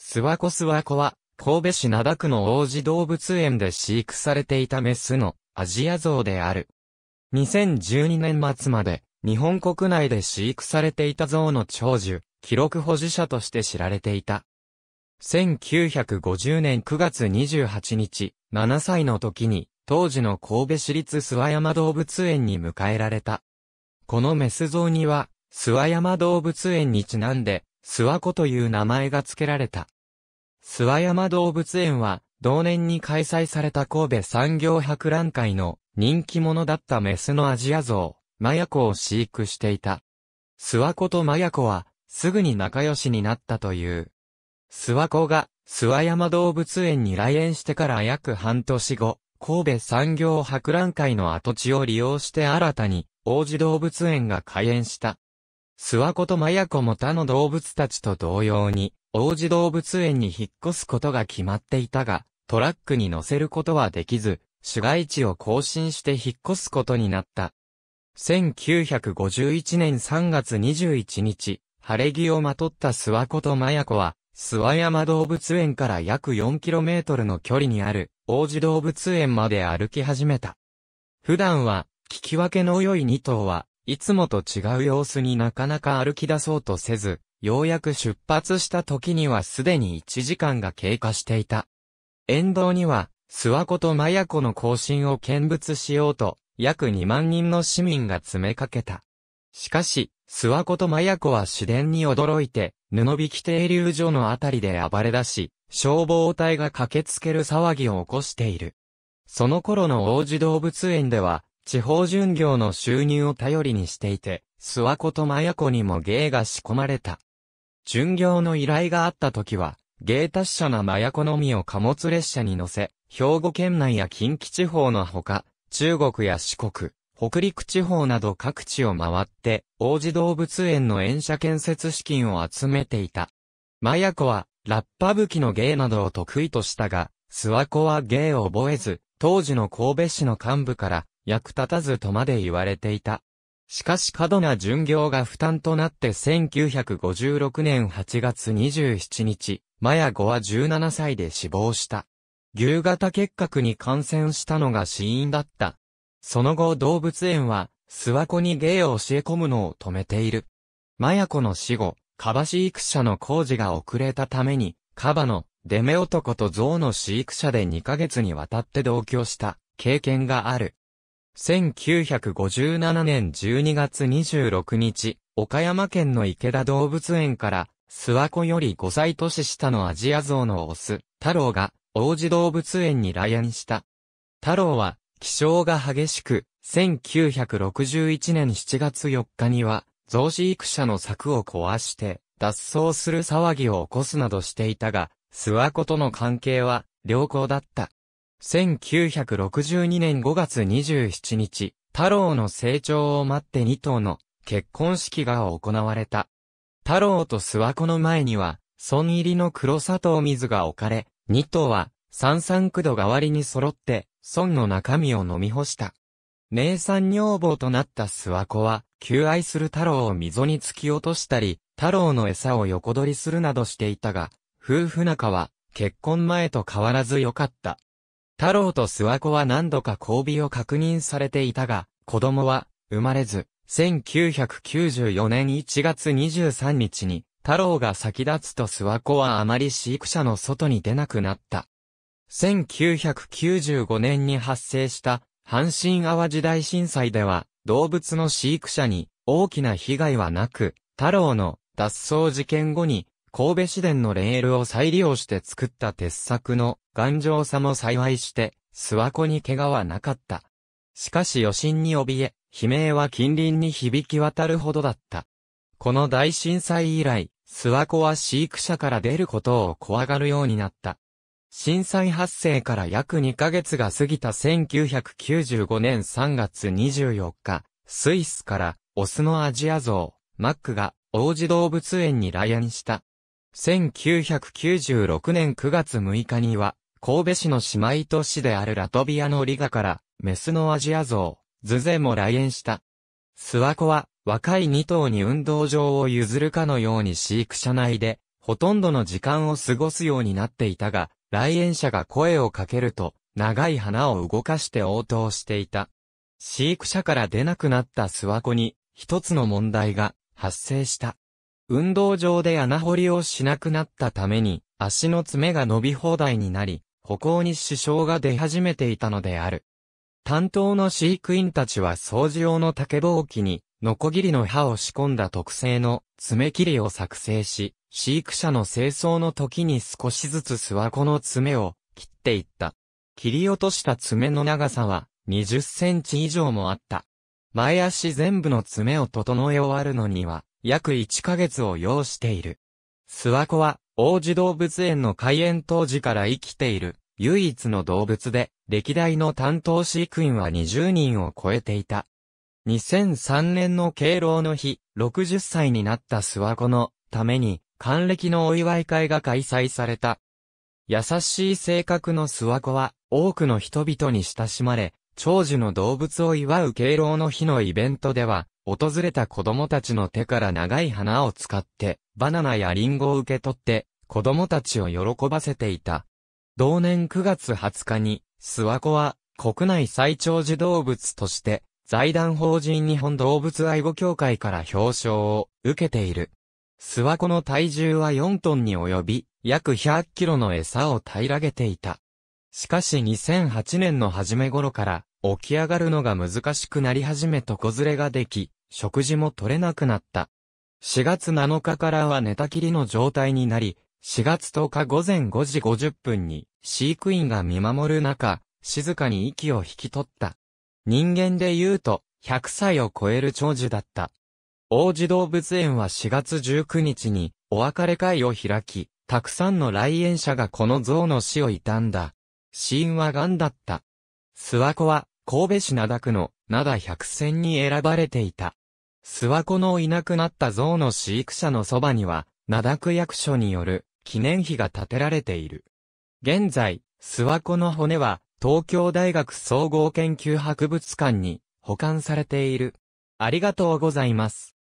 スワコスワコは、神戸市灘区の王子動物園で飼育されていたメスのアジアゾウである。2012年末まで、日本国内で飼育されていたゾウの長寿、記録保持者として知られていた。1950年9月28日、7歳の時に、当時の神戸市立諏訪山動物園に迎えられた。このメスゾウには、諏訪山動物園にちなんで、諏訪コという名前が付けられた。諏訪山動物園は、同年に開催された神戸産業博覧会の人気者だったメスのアジアゾウ、マヤコを飼育していた。諏訪子とマヤコは、すぐに仲良しになったという。諏訪子が、諏訪山動物園に来園してから約半年後、神戸産業博覧会の跡地を利用して新たに、王子動物園が開園した。諏訪湖とマ也湖も他の動物たちと同様に、王子動物園に引っ越すことが決まっていたが、トラックに乗せることはできず、市街地を更新して引っ越すことになった。1951年3月21日、晴れ着をまとった諏訪湖とマ也湖は、諏訪山動物園から約 4km の距離にある、王子動物園まで歩き始めた。普段は、聞き分けの良い2頭は、いつもと違う様子になかなか歩き出そうとせず、ようやく出発した時にはすでに1時間が経過していた。沿道には、諏訪湖と麻也湖の行進を見物しようと、約2万人の市民が詰めかけた。しかし、諏訪湖と麻也湖は自然に驚いて、布引停留所のあたりで暴れ出し、消防隊が駆けつける騒ぎを起こしている。その頃の王子動物園では、地方巡業の収入を頼りにしていて、諏訪子と麻子にも芸が仕込まれた。巡業の依頼があった時は、芸達者な麻子のみを貨物列車に乗せ、兵庫県内や近畿地方のほか、中国や四国、北陸地方など各地を回って、王子動物園の園舎建設資金を集めていた。麻子は、ラッパ吹きの芸などを得意としたが、諏訪子は芸を覚えず、当時の神戸市の幹部から、役立たずとまで言われていた。しかし過度な巡業が負担となって1956年8月27日、マヤ子は17歳で死亡した。牛型結核に感染したのが死因だった。その後動物園は、諏訪湖に芸を教え込むのを止めている。マヤ子の死後、カバ飼育社の工事が遅れたために、カバのデメ男とゾウの飼育者で2ヶ月にわたって同居した経験がある。1957年12月26日、岡山県の池田動物園から、諏訪湖より5歳年下のアジアゾウのオス、太郎が、王子動物園に来園した。太郎は、気象が激しく、1961年7月4日には、増飼育者の柵を壊して、脱走する騒ぎを起こすなどしていたが、諏訪湖との関係は良好だった。1962年5月27日、太郎の成長を待って2頭の結婚式が行われた。太郎と諏訪子の前には、孫入りの黒砂糖水が置かれ、2頭は三三九度代わりに揃って、孫の中身を飲み干した。姉さん女房となった諏訪子は、求愛する太郎を溝に突き落としたり、太郎の餌を横取りするなどしていたが、夫婦仲は結婚前と変わらず良かった。太郎と諏訪子は何度か交尾を確認されていたが、子供は生まれず、1994年1月23日に、太郎が先立つと諏訪子はあまり飼育者の外に出なくなった。1995年に発生した阪神淡路大震災では動物の飼育者に大きな被害はなく、太郎の脱走事件後に神戸市電のレールを再利用して作った鉄柵の頑丈さも幸いして、諏訪湖に怪我はなかった。しかし余震に怯え、悲鳴は近隣に響き渡るほどだった。この大震災以来、諏訪湖は飼育者から出ることを怖がるようになった。震災発生から約2ヶ月が過ぎた1995年3月24日、スイスからオスのアジアゾウ、マックが王子動物園に来園した。1996年9月6日には、神戸市の姉妹都市であるラトビアのリガから、メスのアジア像、ズゼも来園した。諏訪湖は、若い2頭に運動場を譲るかのように飼育舎内で、ほとんどの時間を過ごすようになっていたが、来園者が声をかけると、長い花を動かして応答していた。飼育舎から出なくなった諏訪湖に、一つの問題が発生した。運動場で穴掘りをしなくなったために、足の爪が伸び放題になり、歩行に支障が出始めていたのである。担当の飼育員たちは掃除用の竹ぼうきに、ノコギリの刃を仕込んだ特製の爪切りを作成し、飼育者の清掃の時に少しずつ諏訪湖の爪を切っていった。切り落とした爪の長さは20センチ以上もあった。前足全部の爪を整え終わるのには約1ヶ月を要している。諏訪湖は、王子動物園の開園当時から生きている、唯一の動物で、歴代の担当飼育員は20人を超えていた。2003年の敬老の日、60歳になった諏訪湖のために、還暦のお祝い会が開催された。優しい性格の諏訪湖は、多くの人々に親しまれ、長寿の動物を祝う敬老の日のイベントでは、訪れた子供たちの手から長い花を使って、バナナやリンゴを受け取って、子供たちを喜ばせていた。同年9月20日に、諏訪湖は、国内最長寿動物として、財団法人日本動物愛護協会から表彰を受けている。諏訪湖の体重は4トンに及び、約100キロの餌を平らげていた。しかし2008年の初め頃から、起き上がるのが難しくなり始め床ずれができ、食事も取れなくなった。4月7日からは寝たきりの状態になり、4月10日午前5時50分に飼育員が見守る中、静かに息を引き取った。人間で言うと、100歳を超える長寿だった。王子動物園は4月19日にお別れ会を開き、たくさんの来園者がこの像の死を悼んだ。死因は癌だった。諏訪湖は、神戸市灘区の灘百選に選ばれていた。諏訪湖のいなくなった象の飼育者のそばには、灘区役所による記念碑が建てられている。現在、諏訪湖の骨は、東京大学総合研究博物館に保管されている。ありがとうございます。